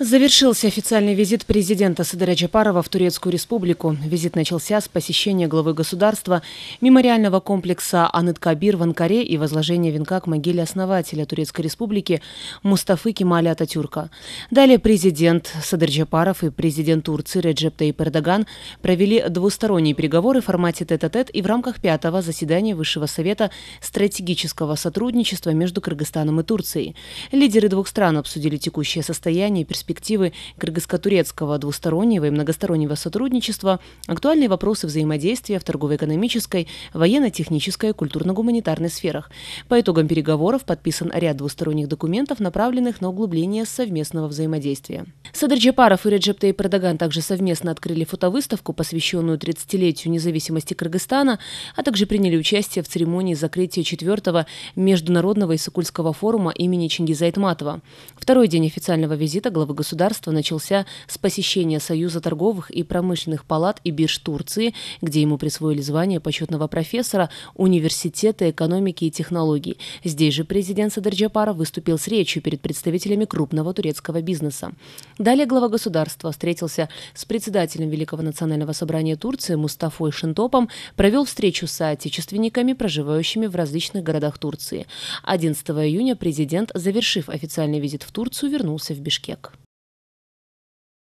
Завершился официальный визит президента Садыря Джапарова в Турецкую республику. Визит начался с посещения главы государства мемориального комплекса Аныткабир в Анкаре и возложения венка к могиле основателя Турецкой республики Мустафы Кемаля Ататюрка. Далее президент Садыр Джапаров и президент Турции Реджеп Тайп Эрдоган провели двусторонние переговоры в формате тет-а-тет -а -тет и в рамках пятого заседания Высшего совета стратегического сотрудничества между Кыргызстаном и Турцией. Лидеры двух стран обсудили текущее состояние и перспективы перспективы кыргызско-турецкого двустороннего и многостороннего сотрудничества, актуальные вопросы взаимодействия в торгово-экономической, военно-технической и культурно-гуманитарной сферах. По итогам переговоров подписан ряд двусторонних документов, направленных на углубление совместного взаимодействия. Садыр Джапаров и Реджеп Тейп Эрдоган также совместно открыли фотовыставку, посвященную 30-летию независимости Кыргызстана, а также приняли участие в церемонии закрытия 4-го Международного Исыкульского форума имени Чингиза Айтматова. Второй день официального визита главы союзного государства начался с посещения Союза торговых и промышленных палат и бирж Турции, где ему присвоили звание почетного профессора Университета экономики и технологий. Здесь же президент Садырджапара выступил с речью перед представителями крупного турецкого бизнеса. Далее глава государства встретился с председателем Великого национального собрания Турции Мустафой Шинтопом, провел встречу с соотечественниками, проживающими в различных городах Турции. 11 июня президент, завершив официальный визит в Турцию, вернулся в Бишкек.